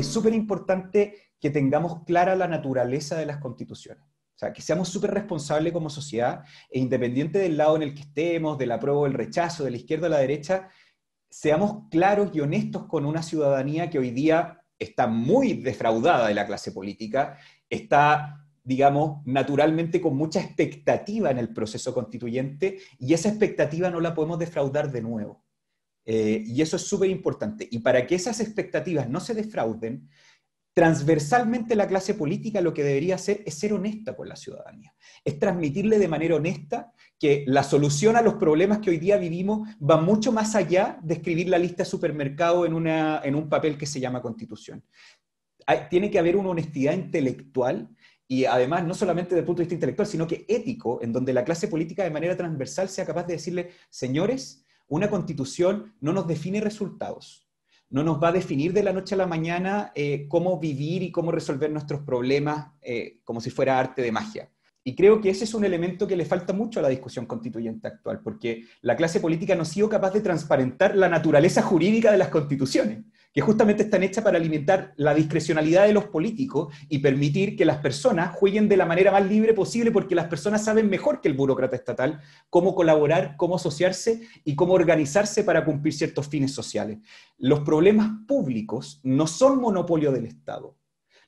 es súper importante que tengamos clara la naturaleza de las constituciones. O sea, que seamos súper responsables como sociedad e independiente del lado en el que estemos, del apruebo o el rechazo, de la izquierda o la derecha, seamos claros y honestos con una ciudadanía que hoy día está muy defraudada de la clase política, está digamos, naturalmente con mucha expectativa en el proceso constituyente y esa expectativa no la podemos defraudar de nuevo. Eh, y eso es súper importante. Y para que esas expectativas no se defrauden, transversalmente la clase política lo que debería hacer es ser honesta con la ciudadanía, es transmitirle de manera honesta que la solución a los problemas que hoy día vivimos va mucho más allá de escribir la lista de supermercado en, un papel que se llama constitución. tiene que haber una honestidad intelectual y además no solamente desde el punto de vista intelectual, sino que ético, en donde la clase política de manera transversal sea capaz de decirle, señores, una constitución no nos define resultados, no nos va a definir de la noche a la mañana eh, cómo vivir y cómo resolver nuestros problemas eh, como si fuera arte de magia. Y creo que ese es un elemento que le falta mucho a la discusión constituyente actual, porque la clase política no ha sido capaz de transparentar la naturaleza jurídica de las constituciones que justamente están hechas para alimentar la discrecionalidad de los políticos y permitir que las personas jueguen de la manera más libre posible porque las personas saben mejor que el burócrata estatal cómo colaborar, cómo asociarse y cómo organizarse para cumplir ciertos fines sociales. Los problemas públicos no son monopolio del Estado.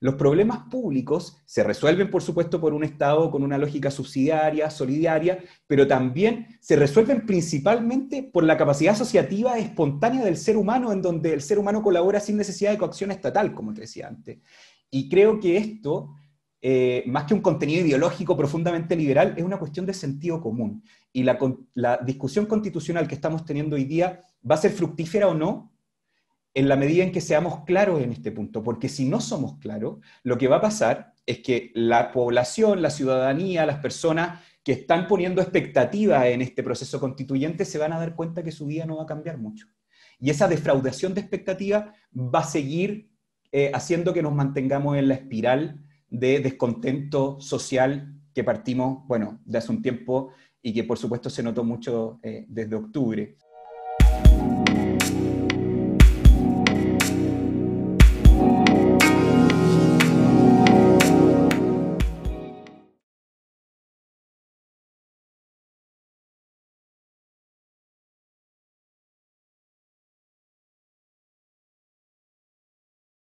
Los problemas públicos se resuelven, por supuesto, por un Estado con una lógica subsidiaria, solidaria, pero también se resuelven principalmente por la capacidad asociativa espontánea del ser humano, en donde el ser humano colabora sin necesidad de coacción estatal, como te decía antes. Y creo que esto eh, más que un contenido ideológico profundamente liberal, es una cuestión de sentido común. Y la, discusión constitucional que estamos teniendo hoy día va a ser fructífera o no en la medida en que seamos claros en este punto, porque si no somos claros, lo que va a pasar es que la población, la ciudadanía, las personas que están poniendo expectativa en este proceso constituyente se van a dar cuenta que su vida no va a cambiar mucho. Y esa defraudación de expectativa va a seguir eh, haciendo que nos mantengamos en la espiral de descontento social que partimos, bueno, de hace un tiempo y que por supuesto se notó mucho eh, desde octubre.